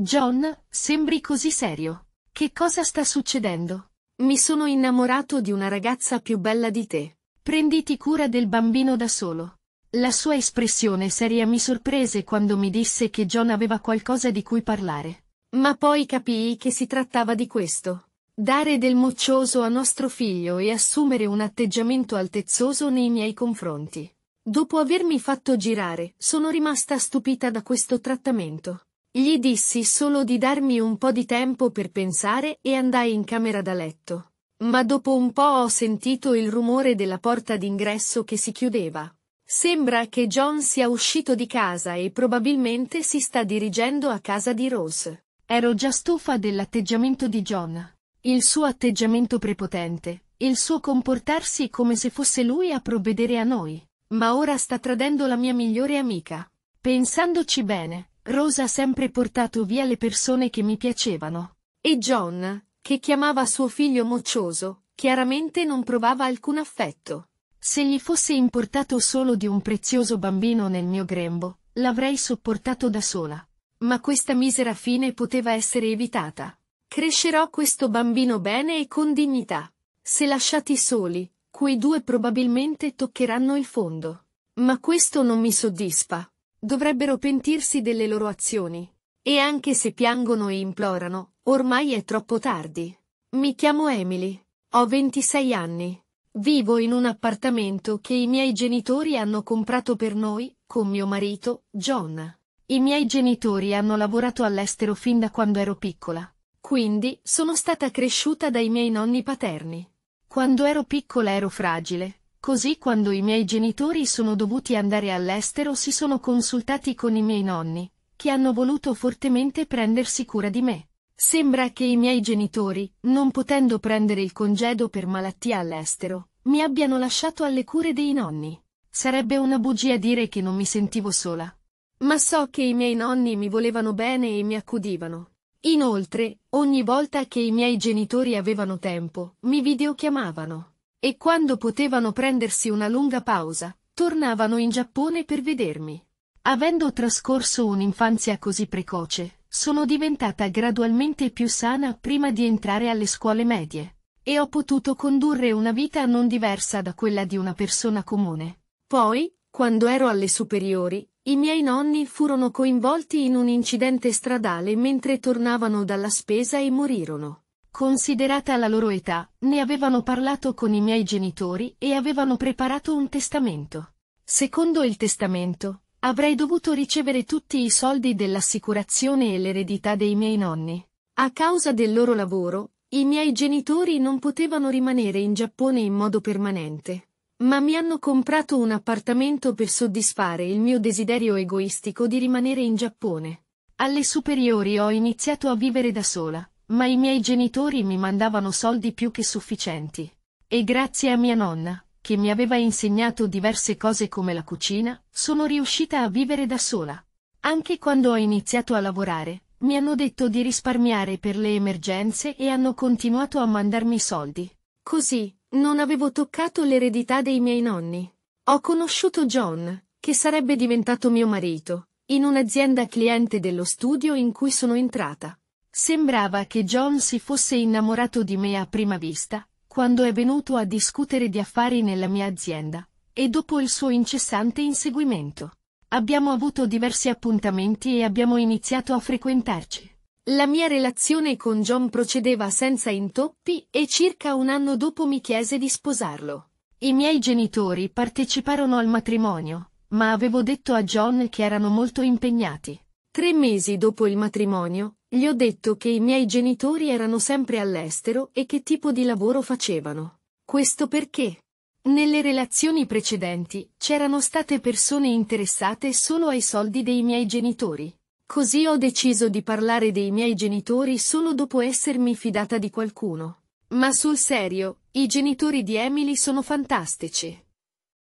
John, sembri così serio. Che cosa sta succedendo? Mi sono innamorato di una ragazza più bella di te. Prenditi cura del bambino da solo. La sua espressione seria mi sorprese quando mi disse che John aveva qualcosa di cui parlare. Ma poi capii che si trattava di questo. Dare del moccioso a nostro figlio e assumere un atteggiamento altezzoso nei miei confronti. Dopo avermi fatto girare, sono rimasta stupita da questo trattamento. Gli dissi solo di darmi un po' di tempo per pensare e andai in camera da letto. Ma dopo un po' ho sentito il rumore della porta d'ingresso che si chiudeva. Sembra che John sia uscito di casa e probabilmente si sta dirigendo a casa di Rose. Ero già stufa dell'atteggiamento di John. Il suo atteggiamento prepotente, il suo comportarsi come se fosse lui a provvedere a noi. Ma ora sta tradendo la mia migliore amica. Pensandoci bene, Rose ha sempre portato via le persone che mi piacevano. E John, che chiamava suo figlio moccioso, chiaramente non provava alcun affetto. Se gli fosse importato solo di un prezioso bambino nel mio grembo, l'avrei sopportato da sola. Ma questa misera fine poteva essere evitata. Crescerò questo bambino bene e con dignità. Se lasciati soli, quei due probabilmente toccheranno il fondo. Ma questo non mi soddisfa. Dovrebbero pentirsi delle loro azioni. E anche se piangono e implorano, ormai è troppo tardi. Mi chiamo Emily. Ho 26 anni. Vivo in un appartamento che i miei genitori hanno comprato per noi, con mio marito, John. I miei genitori hanno lavorato all'estero fin da quando ero piccola. Quindi, sono stata cresciuta dai miei nonni paterni. Quando ero piccola ero fragile, Così quando i miei genitori sono dovuti andare all'estero si sono consultati con i miei nonni, che hanno voluto fortemente prendersi cura di me. Sembra che i miei genitori, non potendo prendere il congedo per malattia all'estero, mi abbiano lasciato alle cure dei nonni. Sarebbe una bugia dire che non mi sentivo sola. Ma so che i miei nonni mi volevano bene e mi accudivano. Inoltre, ogni volta che i miei genitori avevano tempo, mi videochiamavano. E quando potevano prendersi una lunga pausa, tornavano in Giappone per vedermi. Avendo trascorso un'infanzia così precoce, sono diventata gradualmente più sana prima di entrare alle scuole medie e ho potuto condurre una vita non diversa da quella di una persona comune. Poi, quando ero alle superiori, i miei nonni furono coinvolti in un incidente stradale mentre tornavano dalla spesa e morirono. Considerata la loro età, ne avevano parlato con i miei genitori e avevano preparato un testamento. Secondo il testamento, avrei dovuto ricevere tutti i soldi dell'assicurazione e l'eredità dei miei nonni. A causa del loro lavoro, i miei genitori non potevano rimanere in Giappone in modo permanente. Ma mi hanno comprato un appartamento per soddisfare il mio desiderio egoistico di rimanere in Giappone. Alle superiori ho iniziato a vivere da sola, ma i miei genitori mi mandavano soldi più che sufficienti. E grazie a mia nonna, che mi aveva insegnato diverse cose come la cucina, sono riuscita a vivere da sola. Anche quando ho iniziato a lavorare, mi hanno detto di risparmiare per le emergenze e hanno continuato a mandarmi soldi. Così, non avevo toccato l'eredità dei miei nonni. Ho conosciuto John, che sarebbe diventato mio marito, in un'azienda cliente dello studio in cui sono entrata. Sembrava che John si fosse innamorato di me a prima vista, quando è venuto a discutere di affari nella mia azienda, e dopo il suo incessante inseguimento. Abbiamo avuto diversi appuntamenti e abbiamo iniziato a frequentarci. La mia relazione con John procedeva senza intoppi e circa un anno dopo mi chiese di sposarlo. I miei genitori parteciparono al matrimonio, ma avevo detto a John che erano molto impegnati. Tre mesi dopo il matrimonio, gli ho detto che i miei genitori erano sempre all'estero e che tipo di lavoro facevano. Questo perché? Nelle relazioni precedenti c'erano state persone interessate solo ai soldi dei miei genitori. Così ho deciso di parlare dei miei genitori solo dopo essermi fidata di qualcuno. Ma sul serio, i genitori di Emily sono fantastici.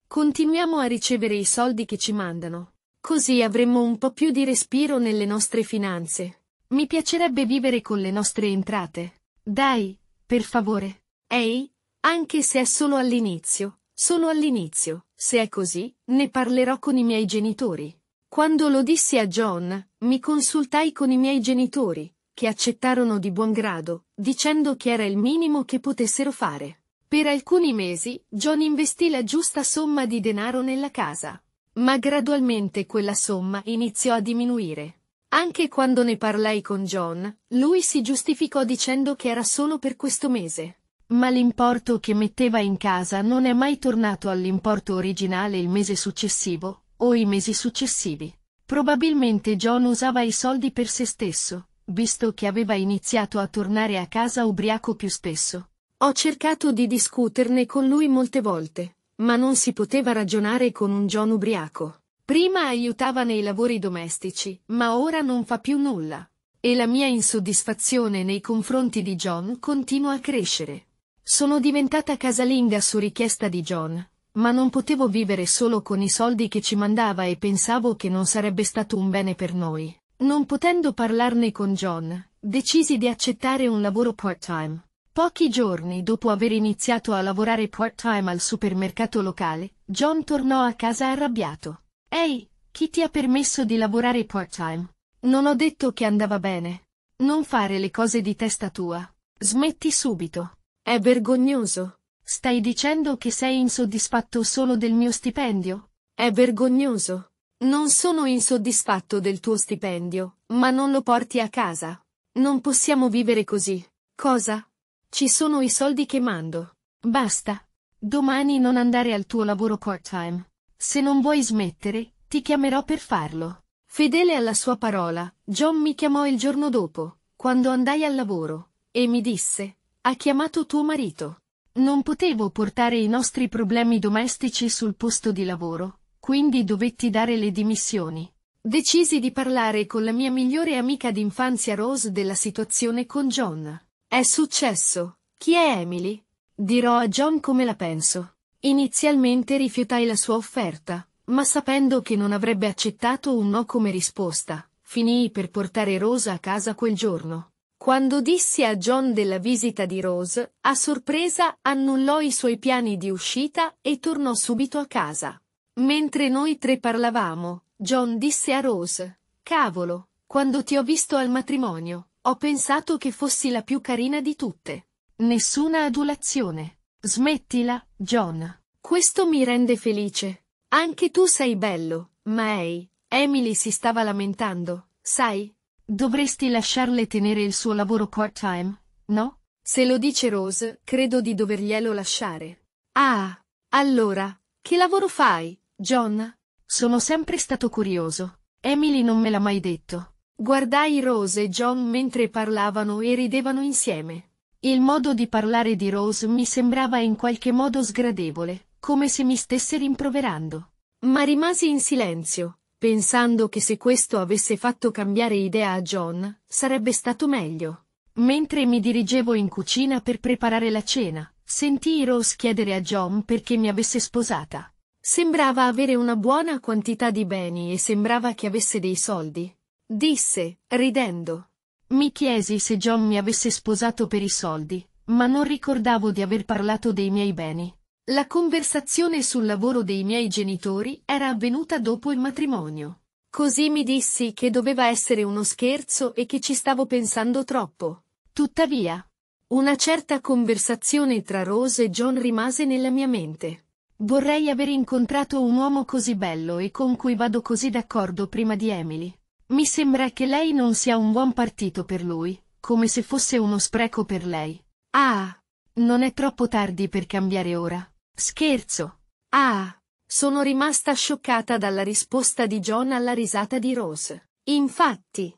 Continuiamo a ricevere i soldi che ci mandano. Così avremmo un po' più di respiro nelle nostre finanze. Mi piacerebbe vivere con le nostre entrate. Dai, per favore. Ehi, anche se è solo all'inizio, solo all'inizio, se è così, ne parlerò con i miei genitori. Quando lo dissi a John, mi consultai con i miei genitori, che accettarono di buon grado, dicendo che era il minimo che potessero fare. Per alcuni mesi, John investì la giusta somma di denaro nella casa. Ma gradualmente quella somma iniziò a diminuire. Anche quando ne parlai con John, lui si giustificò dicendo che era solo per questo mese. Ma l'importo che metteva in casa non è mai tornato all'importo originale il mese successivo, o i mesi successivi. Probabilmente John usava i soldi per se stesso, visto che aveva iniziato a tornare a casa ubriaco più spesso. Ho cercato di discuterne con lui molte volte, ma non si poteva ragionare con un John ubriaco. Prima aiutava nei lavori domestici, ma ora non fa più nulla. E la mia insoddisfazione nei confronti di John continua a crescere. Sono diventata casalinga su richiesta di John, ma non potevo vivere solo con i soldi che ci mandava e pensavo che non sarebbe stato un bene per noi. Non potendo parlarne con John, decisi di accettare un lavoro part-time. Pochi giorni dopo aver iniziato a lavorare part-time al supermercato locale, John tornò a casa arrabbiato. Ehi, chi ti ha permesso di lavorare part-time? Non ho detto che andava bene. Non fare le cose di testa tua. Smetti subito. È vergognoso. Stai dicendo che sei insoddisfatto solo del mio stipendio? È vergognoso. Non sono insoddisfatto del tuo stipendio, ma non lo porti a casa. Non possiamo vivere così. Cosa? Ci sono i soldi che mando. Basta. Domani non andare al tuo lavoro part-time. Se non vuoi smettere, ti chiamerò per farlo. Fedele alla sua parola, John mi chiamò il giorno dopo, quando andai al lavoro, e mi disse, ha chiamato tuo marito. Non potevo portare i nostri problemi domestici sul posto di lavoro, quindi dovetti dare le dimissioni. Decisi di parlare con la mia migliore amica d'infanzia Rose della situazione con John. È successo. Chi è Emily? Dirò a John come la penso. Inizialmente rifiutai la sua offerta, ma sapendo che non avrebbe accettato un no come risposta, finii per portare Rose a casa quel giorno. Quando dissi a John della visita di Rose, a sorpresa annullò i suoi piani di uscita e tornò subito a casa. Mentre noi tre parlavamo, John disse a Rose, Cavolo, quando ti ho visto al matrimonio, ho pensato che fossi la più carina di tutte. Nessuna adulazione. Smettila, John. Questo mi rende felice. Anche tu sei bello, ma ehi, Emily si stava lamentando, sai? Dovresti lasciarle tenere il suo lavoro part-time, no? Se lo dice Rose, credo di doverglielo lasciare. Ah, allora, che lavoro fai, John? Sono sempre stato curioso. Emily non me l'ha mai detto. Guardai Rose e John mentre parlavano e ridevano insieme. Il modo di parlare di Rose mi sembrava in qualche modo sgradevole, come se mi stesse rimproverando. Ma rimasi in silenzio, pensando che se questo avesse fatto cambiare idea a John, sarebbe stato meglio. Mentre mi dirigevo in cucina per preparare la cena, sentii Rose chiedere a John perché mi avesse sposata. Sembrava avere una buona quantità di beni e sembrava che avesse dei soldi. Disse, ridendo. Mi chiesi se John mi avesse sposato per i soldi, ma non ricordavo di aver parlato dei miei beni. La conversazione sul lavoro dei miei genitori era avvenuta dopo il matrimonio. Così mi dissi che doveva essere uno scherzo e che ci stavo pensando troppo. Tuttavia, una certa conversazione tra Rose e John rimase nella mia mente. Vorrei aver incontrato un uomo così bello e con cui vado così d'accordo prima di Emily. Mi sembra che lei non sia un buon partito per lui, come se fosse uno spreco per lei. Ah! Non è troppo tardi per cambiare ora. Scherzo! Ah! Sono rimasta scioccata dalla risposta di John alla risata di Rose. Infatti!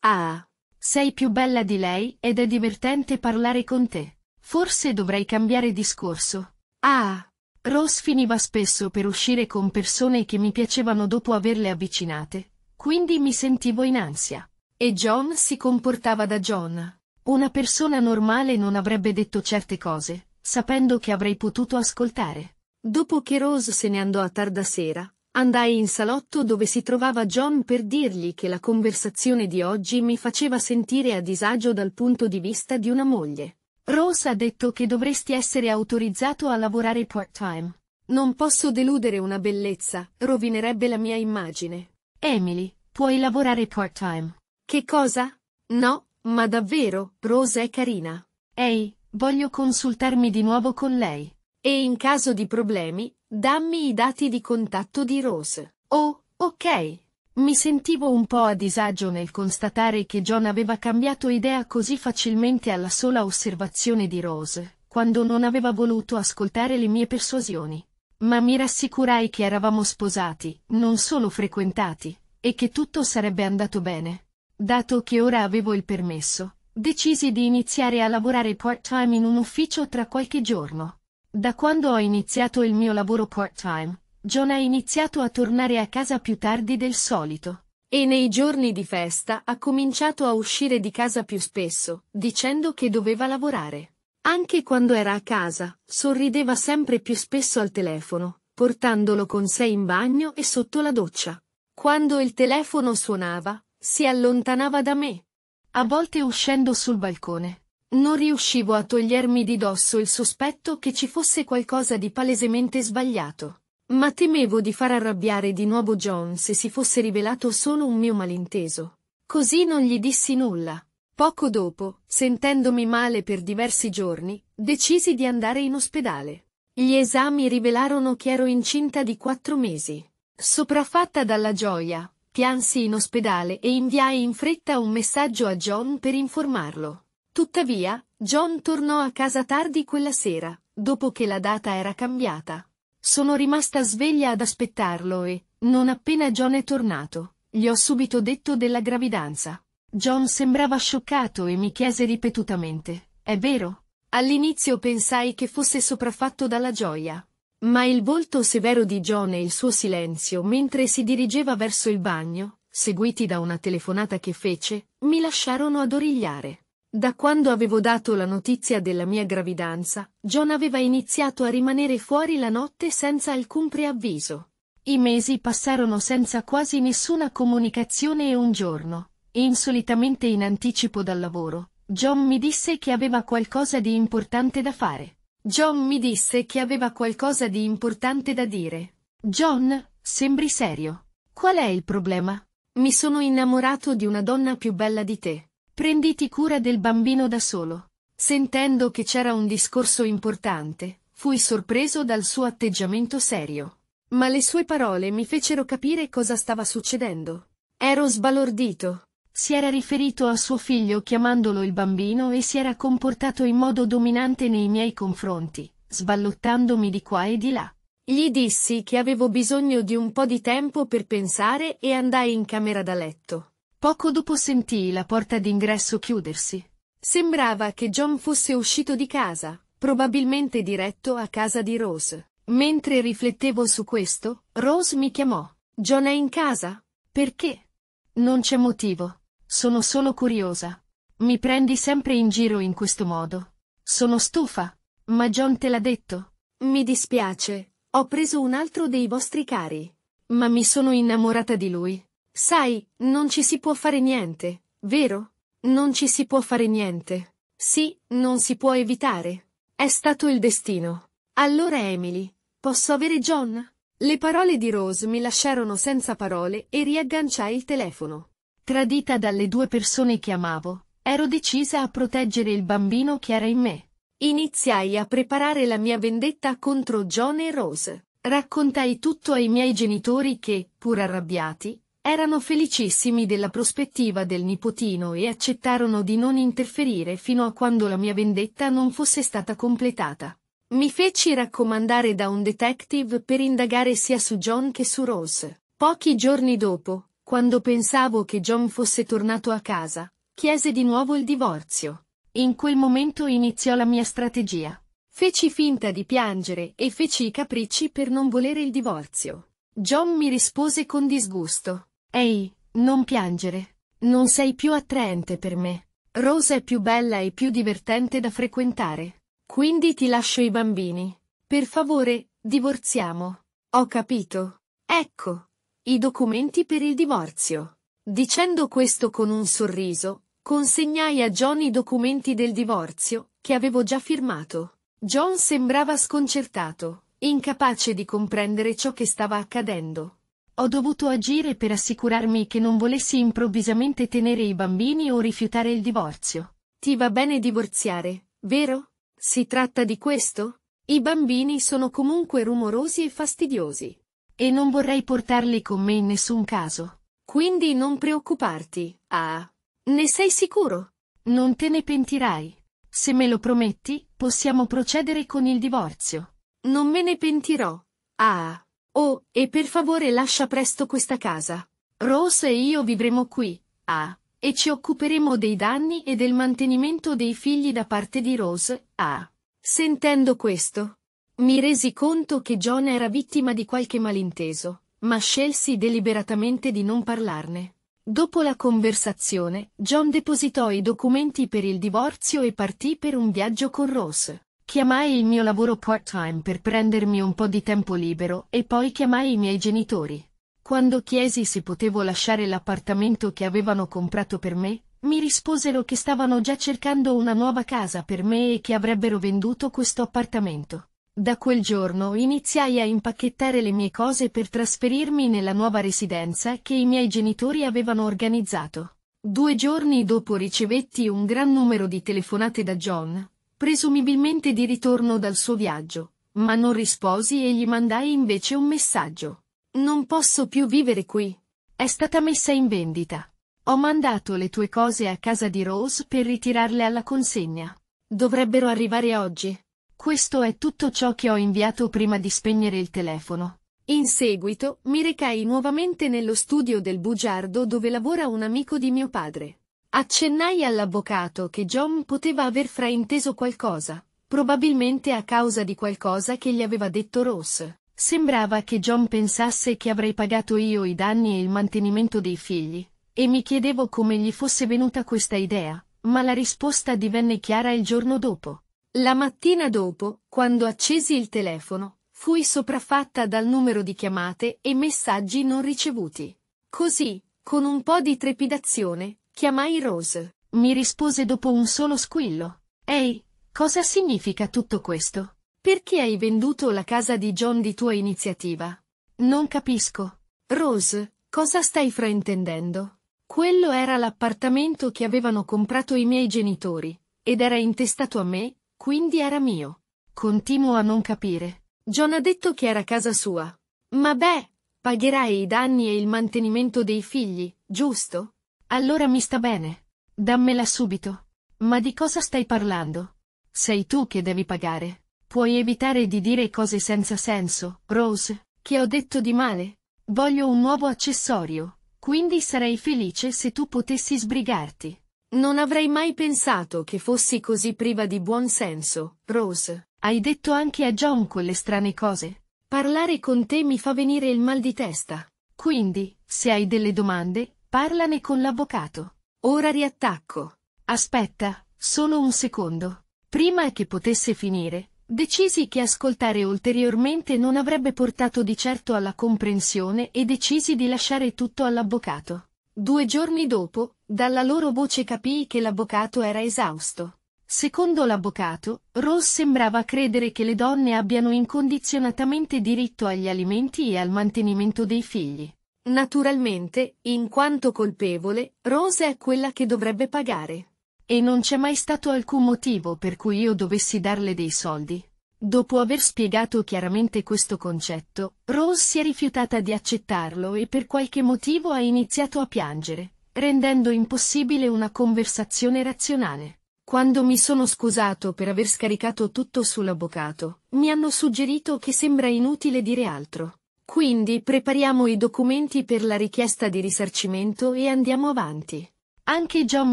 Ah! Sei più bella di lei ed è divertente parlare con te. Forse dovrei cambiare discorso. Ah! Rose finiva spesso per uscire con persone che mi piacevano dopo averle avvicinate, quindi mi sentivo in ansia. E John si comportava da John. Una persona normale non avrebbe detto certe cose, sapendo che avrei potuto ascoltare. Dopo che Rose se ne andò a tarda sera, andai in salotto dove si trovava John per dirgli che la conversazione di oggi mi faceva sentire a disagio dal punto di vista di una moglie. Rose ha detto che dovresti essere autorizzato a lavorare part-time. Non posso deludere una bellezza, rovinerebbe la mia immagine. Emily, puoi lavorare part-time. Che cosa? No, ma davvero, Rose è carina. Ehi, voglio consultarmi di nuovo con lei. E in caso di problemi, dammi i dati di contatto di Rose. Oh, ok. Mi sentivo un po' a disagio nel constatare che John aveva cambiato idea così facilmente alla sola osservazione di Rose, quando non aveva voluto ascoltare le mie persuasioni. Ma mi rassicurai che eravamo sposati, non solo frequentati, e che tutto sarebbe andato bene. Dato che ora avevo il permesso, decisi di iniziare a lavorare part-time in un ufficio tra qualche giorno. Da quando ho iniziato il mio lavoro part-time, John ha iniziato a tornare a casa più tardi del solito. E nei giorni di festa ha cominciato a uscire di casa più spesso, dicendo che doveva lavorare. Anche quando era a casa, sorrideva sempre più spesso al telefono, portandolo con sé in bagno e sotto la doccia. Quando il telefono suonava, si allontanava da me. A volte uscendo sul balcone. Non riuscivo a togliermi di dosso il sospetto che ci fosse qualcosa di palesemente sbagliato. Ma temevo di far arrabbiare di nuovo John se si fosse rivelato solo un mio malinteso. Così non gli dissi nulla, Poco dopo, sentendomi male per diversi giorni, decisi di andare in ospedale. Gli esami rivelarono che ero incinta di quattro mesi. Sopraffatta dalla gioia, piansi in ospedale e inviai in fretta un messaggio a John per informarlo. Tuttavia, John tornò a casa tardi quella sera, dopo che la data era cambiata. Sono rimasta sveglia ad aspettarlo e, non appena John è tornato, gli ho subito detto della gravidanza. John sembrava scioccato e mi chiese ripetutamente, è vero? All'inizio pensai che fosse sopraffatto dalla gioia. Ma il volto severo di John e il suo silenzio mentre si dirigeva verso il bagno, seguiti da una telefonata che fece, mi lasciarono ad origliare. Da quando avevo dato la notizia della mia gravidanza, John aveva iniziato a rimanere fuori la notte senza alcun preavviso. I mesi passarono senza quasi nessuna comunicazione e un giorno, insolitamente in anticipo dal lavoro, John mi disse che aveva qualcosa di importante da fare. John mi disse che aveva qualcosa di importante da dire. John, sembri serio. Qual è il problema? Mi sono innamorato di una donna più bella di te. Prenditi cura del bambino da solo. Sentendo che c'era un discorso importante, fui sorpreso dal suo atteggiamento serio. Ma le sue parole mi fecero capire cosa stava succedendo. Ero sbalordito. Si era riferito a suo figlio chiamandolo il bambino e si era comportato in modo dominante nei miei confronti, sballottandomi di qua e di là. Gli dissi che avevo bisogno di un po' di tempo per pensare e andai in camera da letto. Poco dopo sentii la porta d'ingresso chiudersi. Sembrava che John fosse uscito di casa, probabilmente diretto a casa di Rose. Mentre riflettevo su questo, Rose mi chiamò. John è in casa? Perché? Non c'è motivo. Sono solo curiosa. Mi prendi sempre in giro in questo modo. Sono stufa. Ma John te l'ha detto. Mi dispiace. Ho preso un altro dei vostri cari. Ma mi sono innamorata di lui. Sai, non ci si può fare niente, vero? Non ci si può fare niente. Sì, non si può evitare. È stato il destino. Allora Emily, posso avere John? Le parole di Rose mi lasciarono senza parole e riagganciai il telefono. Tradita dalle due persone che amavo, ero decisa a proteggere il bambino che era in me. Iniziai a preparare la mia vendetta contro John e Rose. Raccontai tutto ai miei genitori che, pur arrabbiati, erano felicissimi della prospettiva del nipotino e accettarono di non interferire fino a quando la mia vendetta non fosse stata completata. Mi feci raccomandare da un detective per indagare sia su John che su Rose. Pochi giorni dopo, quando pensavo che John fosse tornato a casa, chiese di nuovo il divorzio. In quel momento iniziò la mia strategia. Feci finta di piangere e feci i capricci per non volere il divorzio. John mi rispose con disgusto. Ehi, non piangere. Non sei più attraente per me. Rosa è più bella e più divertente da frequentare. Quindi ti lascio i bambini. Per favore, divorziamo. Ho capito. Ecco, i documenti per il divorzio. Dicendo questo con un sorriso, consegnai a John i documenti del divorzio, che avevo già firmato. John sembrava sconcertato, incapace di comprendere ciò che stava accadendo. Ho dovuto agire per assicurarmi che non volessi improvvisamente tenere i bambini o rifiutare il divorzio. Ti va bene divorziare, vero? Si tratta di questo? I bambini sono comunque rumorosi e fastidiosi. E non vorrei portarli con me in nessun caso. Quindi non preoccuparti. Ah. Ne sei sicuro? Non te ne pentirai. Se me lo prometti, possiamo procedere con il divorzio. Non me ne pentirò. Ah. Oh, e per favore lascia presto questa casa. Rose e io vivremo qui. Ah. E ci occuperemo dei danni e del mantenimento dei figli da parte di Rose. Ah. Sentendo questo, mi resi conto che John era vittima di qualche malinteso, ma scelsi deliberatamente di non parlarne. Dopo la conversazione, John depositò i documenti per il divorzio e partì per un viaggio con Rose. Chiamai il mio lavoro part-time per prendermi un po' di tempo libero e poi chiamai i miei genitori. Quando chiesi se potevo lasciare l'appartamento che avevano comprato per me, mi risposero che stavano già cercando una nuova casa per me e che avrebbero venduto questo appartamento. Da quel giorno iniziai a impacchettare le mie cose per trasferirmi nella nuova residenza che i miei genitori avevano organizzato. Due giorni dopo ricevetti un gran numero di telefonate da John, presumibilmente di ritorno dal suo viaggio, ma non risposi e gli mandai invece un messaggio. Non posso più vivere qui. È stata messa in vendita. Ho mandato le tue cose a casa di Rose per ritirarle alla consegna. Dovrebbero arrivare oggi. Questo è tutto ciò che ho inviato prima di spegnere il telefono. In seguito, mi recai nuovamente nello studio del bugiardo dove lavora un amico di mio padre. Accennai all'avvocato che John poteva aver frainteso qualcosa, probabilmente a causa di qualcosa che gli aveva detto Ross. Sembrava che John pensasse che avrei pagato io i danni e il mantenimento dei figli, e mi chiedevo come gli fosse venuta questa idea, ma la risposta divenne chiara il giorno dopo. La mattina dopo, quando accesi il telefono, fui sopraffatta dal numero di chiamate e messaggi non ricevuti. Così, con un po' di trepidazione, chiamai Rose. Mi rispose dopo un solo squillo. Ehi, cosa significa tutto questo? Perché hai venduto la casa di John di tua iniziativa? Non capisco. Rose, cosa stai fraintendendo? Quello era l'appartamento che avevano comprato i miei genitori, ed era intestato a me, quindi era mio. Continuo a non capire. John ha detto che era casa sua. Ma beh, pagherai i danni e il mantenimento dei figli, giusto? Allora mi sta bene. Dammela subito. Ma di cosa stai parlando? Sei tu che devi pagare. Puoi evitare di dire cose senza senso, Rose, che ho detto di male. Voglio un nuovo accessorio, quindi sarei felice se tu potessi sbrigarti. Non avrei mai pensato che fossi così priva di buon senso, Rose. Hai detto anche a John quelle strane cose? Parlare con te mi fa venire il mal di testa. Quindi, se hai delle domande, parlane con l'avvocato. Ora riattacco. Aspetta, solo un secondo. Prima che potesse finire, decisi che ascoltare ulteriormente non avrebbe portato di certo alla comprensione e decisi di lasciare tutto all'avvocato. Due giorni dopo, dalla loro voce capii che l'avvocato era esausto. Secondo l'avvocato, Rose sembrava credere che le donne abbiano incondizionatamente diritto agli alimenti e al mantenimento dei figli. Naturalmente, in quanto colpevole, Rose è quella che dovrebbe pagare. E non c'è mai stato alcun motivo per cui io dovessi darle dei soldi. Dopo aver spiegato chiaramente questo concetto, Rose si è rifiutata di accettarlo e per qualche motivo ha iniziato a piangere, rendendo impossibile una conversazione razionale. Quando mi sono scusato per aver scaricato tutto sull'avvocato, mi hanno suggerito che sembra inutile dire altro. Quindi prepariamo i documenti per la richiesta di risarcimento e andiamo avanti. Anche John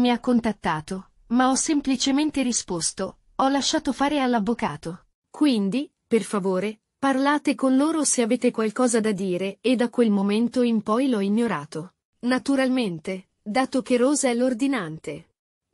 mi ha contattato, ma ho semplicemente risposto, ho lasciato fare all'avvocato. Quindi, per favore, parlate con loro se avete qualcosa da dire e da quel momento in poi l'ho ignorato. Naturalmente, dato che Rosa è l'ordinante,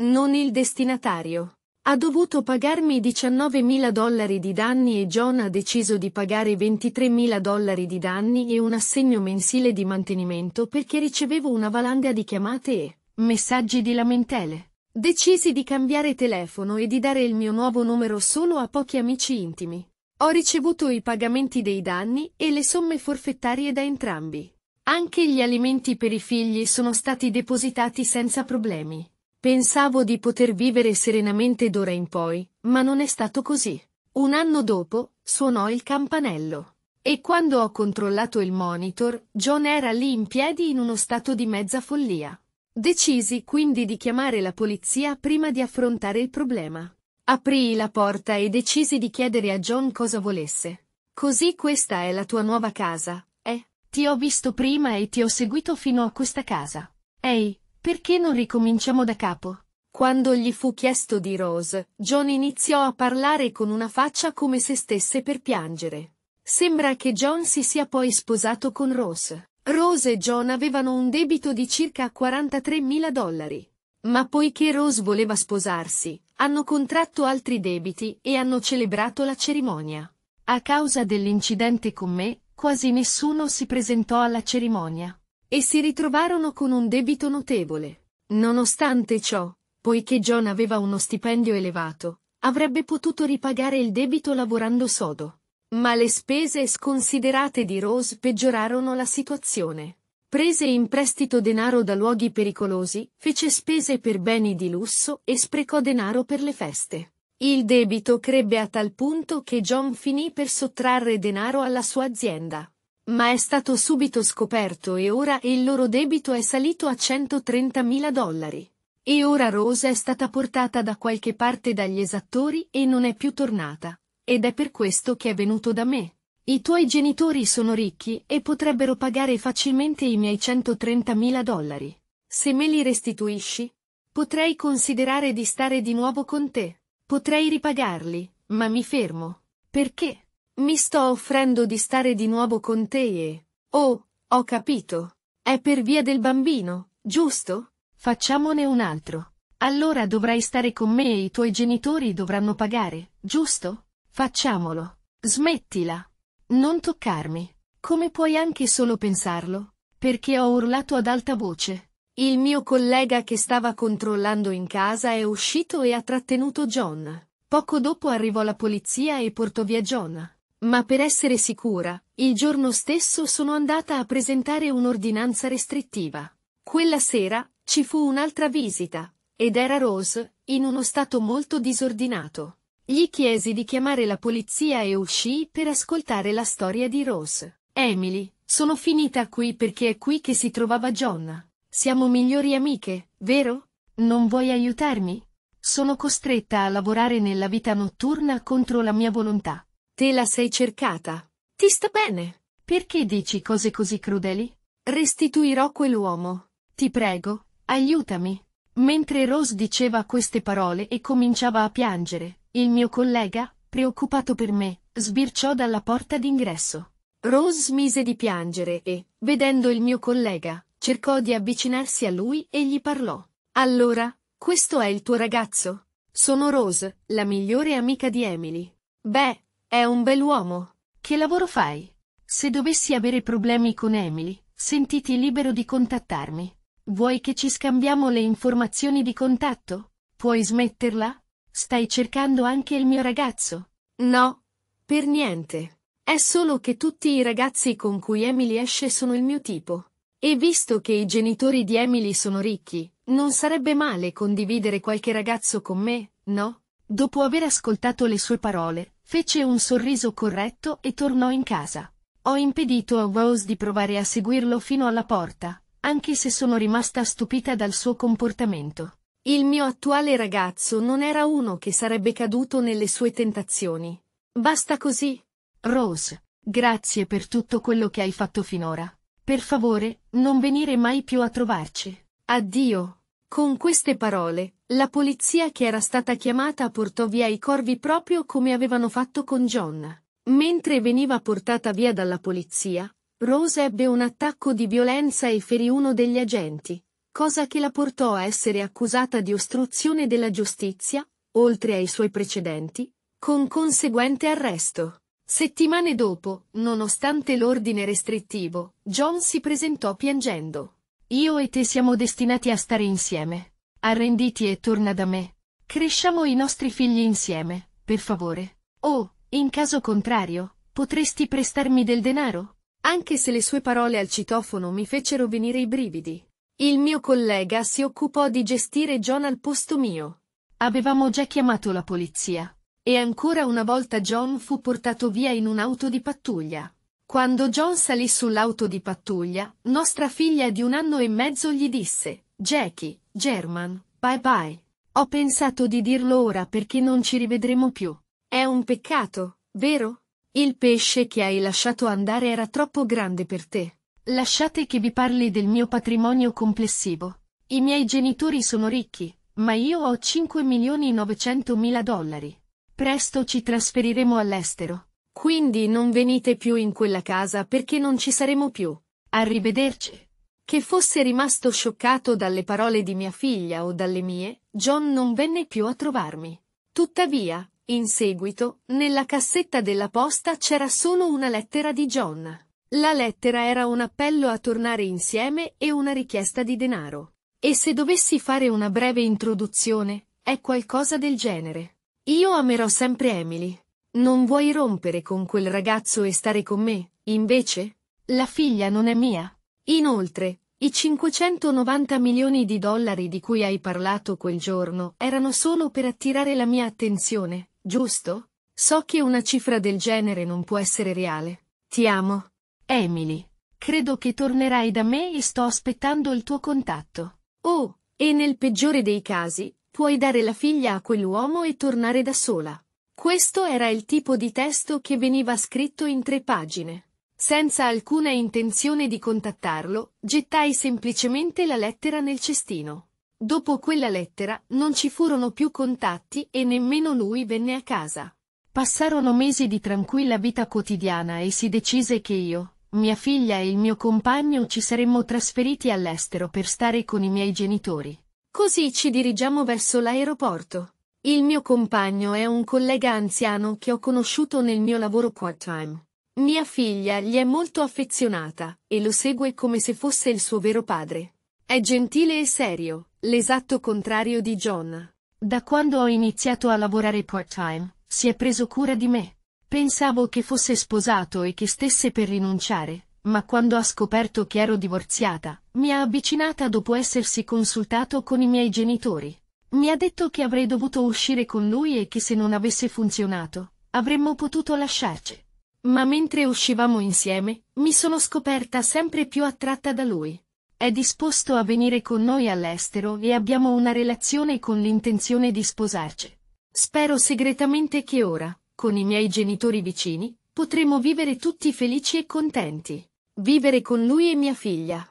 non il destinatario. Ha dovuto pagarmi 19.000 dollari di danni e John ha deciso di pagare 23.000 dollari di danni e un assegno mensile di mantenimento perché ricevevo una valanga di chiamate e messaggi di lamentele. Decisi di cambiare telefono e di dare il mio nuovo numero solo a pochi amici intimi. Ho ricevuto i pagamenti dei danni e le somme forfettarie da entrambi. Anche gli alimenti per i figli sono stati depositati senza problemi. Pensavo di poter vivere serenamente d'ora in poi, ma non è stato così. Un anno dopo, suonò il campanello. E quando ho controllato il monitor, John era lì in piedi in uno stato di mezza follia. Decisi quindi di chiamare la polizia prima di affrontare il problema. Aprii la porta e decisi di chiedere a John cosa volesse. Così questa è la tua nuova casa, eh? Ti ho visto prima e ti ho seguito fino a questa casa. Ehi, perché non ricominciamo da capo? Quando gli fu chiesto di Rose, John iniziò a parlare con una faccia come se stesse per piangere. Sembra che John si sia poi sposato con Rose. Rose e John avevano un debito di circa 43.000 dollari. Ma poiché Rose voleva sposarsi, hanno contratto altri debiti e hanno celebrato la cerimonia. A causa dell'incidente con me, quasi nessuno si presentò alla cerimonia. E si ritrovarono con un debito notevole. Nonostante ciò, poiché John aveva uno stipendio elevato, avrebbe potuto ripagare il debito lavorando sodo. Ma le spese sconsiderate di Rose peggiorarono la situazione. Prese in prestito denaro da luoghi pericolosi, fece spese per beni di lusso e sprecò denaro per le feste. Il debito crebbe a tal punto che John finì per sottrarre denaro alla sua azienda. Ma è stato subito scoperto e ora il loro debito è salito a 130 mila dollari. E ora Rose è stata portata da qualche parte dagli esattori e non è più tornata ed è per questo che è venuto da me. I tuoi genitori sono ricchi e potrebbero pagare facilmente i miei 130.000 dollari. Se me li restituisci, potrei considerare di stare di nuovo con te. Potrei ripagarli, ma mi fermo. Perché? Mi sto offrendo di stare di nuovo con te e... Oh, ho capito. È per via del bambino, giusto? Facciamone un altro. Allora dovrai stare con me e i tuoi genitori dovranno pagare, giusto? Facciamolo. Smettila. Non toccarmi. Come puoi anche solo pensarlo? Perché ho urlato ad alta voce. Il mio collega che stava controllando in casa è uscito e ha trattenuto John. Poco dopo arrivò la polizia e portò via John. Ma per essere sicura, il giorno stesso sono andata a presentare un'ordinanza restrittiva. Quella sera, ci fu un'altra visita, ed era Rose, in uno stato molto disordinato. Gli chiesi di chiamare la polizia e uscii per ascoltare la storia di Rose. Emily, sono finita qui perché è qui che si trovava John. Siamo migliori amiche, vero? Non vuoi aiutarmi? Sono costretta a lavorare nella vita notturna contro la mia volontà. Te la sei cercata. Ti sta bene. Perché dici cose così crudeli? Restituirò quell'uomo. Ti prego, aiutami. Mentre Rose diceva queste parole e cominciava a piangere, il mio collega, preoccupato per me, sbirciò dalla porta d'ingresso. Rose smise di piangere e, vedendo il mio collega, cercò di avvicinarsi a lui e gli parlò. Allora, questo è il tuo ragazzo? Sono Rose, la migliore amica di Emily. Beh, è un bell'uomo. Che lavoro fai? Se dovessi avere problemi con Emily, sentiti libero di contattarmi. Vuoi che ci scambiamo le informazioni di contatto? Puoi smetterla? Stai cercando anche il mio ragazzo? No, per niente. È solo che tutti i ragazzi con cui Emily esce sono il mio tipo. E visto che i genitori di Emily sono ricchi, non sarebbe male condividere qualche ragazzo con me, no? Dopo aver ascoltato le sue parole, fece un sorriso corretto e tornò in casa. Ho impedito a Rose di provare a seguirlo fino alla porta, anche se sono rimasta stupita dal suo comportamento. Il mio attuale ragazzo non era uno che sarebbe caduto nelle sue tentazioni. Basta così. Rose, grazie per tutto quello che hai fatto finora. Per favore, non venire mai più a trovarci. Addio. Con queste parole, la polizia che era stata chiamata portò via i corvi proprio come avevano fatto con John. Mentre veniva portata via dalla polizia, Rose ebbe un attacco di violenza e ferì uno degli agenti, cosa che la portò a essere accusata di ostruzione della giustizia, oltre ai suoi precedenti, con conseguente arresto. Settimane dopo, nonostante l'ordine restrittivo, John si presentò piangendo. Io e te siamo destinati a stare insieme. Arrenditi e torna da me. Cresciamo i nostri figli insieme, per favore. Oh, in caso contrario, potresti prestarmi del denaro? Anche se le sue parole al citofono mi fecero venire i brividi, il mio collega si occupò di gestire John al posto mio. Avevamo già chiamato la polizia. E ancora una volta John fu portato via in un'auto di pattuglia. Quando John salì sull'auto di pattuglia, nostra figlia di un anno e mezzo gli disse, Jackie, German, bye bye. Ho pensato di dirlo ora perché non ci rivedremo più. È un peccato, vero? Il pesce che hai lasciato andare era troppo grande per te. Lasciate che vi parli del mio patrimonio complessivo. I miei genitori sono ricchi, ma io ho 5 milioni 900 mila dollari. Presto ci trasferiremo all'estero. Quindi non venite più in quella casa perché non ci saremo più. Arrivederci. Che fosse rimasto scioccato dalle parole di mia figlia o dalle mie, John non venne più a trovarmi. Tuttavia, in seguito, nella cassetta della posta c'era solo una lettera di John. La lettera era un appello a tornare insieme e una richiesta di denaro. E se dovessi fare una breve introduzione, è qualcosa del genere. Io amerò sempre Emily. Non vuoi rompere con quel ragazzo e stare con me, invece? La figlia non è mia. Inoltre, i 590 milioni di dollari di cui hai parlato quel giorno erano solo per attirare la mia attenzione, giusto? So che una cifra del genere non può essere reale. Ti amo. Emily, credo che tornerai da me e sto aspettando il tuo contatto. Oh, e nel peggiore dei casi, puoi dare la figlia a quell'uomo e tornare da sola. Questo era il tipo di testo che veniva scritto in tre pagine. Senza alcuna intenzione di contattarlo, gettai semplicemente la lettera nel cestino. Dopo quella lettera non ci furono più contatti e nemmeno lui venne a casa. Passarono mesi di tranquilla vita quotidiana e si decise che io, mia figlia e il mio compagno ci saremmo trasferiti all'estero per stare con i miei genitori. Così ci dirigiamo verso l'aeroporto. Il mio compagno è un collega anziano che ho conosciuto nel mio lavoro part-time. Mia figlia gli è molto affezionata e lo segue come se fosse il suo vero padre. È gentile e serio, l'esatto contrario di John. Da quando ho iniziato a lavorare part-time, si è preso cura di me. Pensavo che fosse sposato e che stesse per rinunciare, ma quando ha scoperto che ero divorziata, mi ha avvicinata dopo essersi consultato con i miei genitori. Mi ha detto che avrei dovuto uscire con lui e che se non avesse funzionato, avremmo potuto lasciarci. Ma mentre uscivamo insieme, mi sono scoperta sempre più attratta da lui. È disposto a venire con noi all'estero e abbiamo una relazione con l'intenzione di sposarci. Spero segretamente che ora, con i miei genitori vicini, potremo vivere tutti felici e contenti. Vivere con lui e mia figlia.